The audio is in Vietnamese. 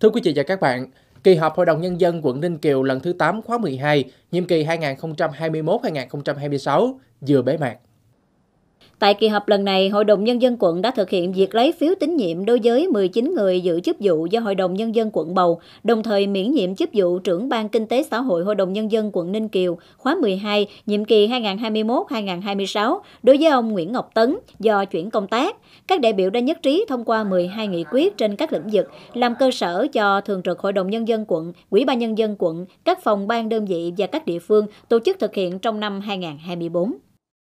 Thưa quý vị và các bạn, kỳ họp Hội đồng Nhân dân quận Ninh Kiều lần thứ 8 khóa 12, nhiệm kỳ 2021-2026 vừa bế mạc. Tại kỳ họp lần này, Hội đồng Nhân dân quận đã thực hiện việc lấy phiếu tín nhiệm đối với 19 người giữ chức vụ do Hội đồng Nhân dân quận bầu, đồng thời miễn nhiệm chức vụ trưởng ban Kinh tế xã hội Hội đồng Nhân dân quận Ninh Kiều, khóa 12, nhiệm kỳ 2021-2026 đối với ông Nguyễn Ngọc Tấn do chuyển công tác. Các đại biểu đã nhất trí thông qua 12 nghị quyết trên các lĩnh vực, làm cơ sở cho Thường trực Hội đồng Nhân dân quận, Quỹ ban Nhân dân quận, các phòng ban đơn vị và các địa phương tổ chức thực hiện trong năm 2024.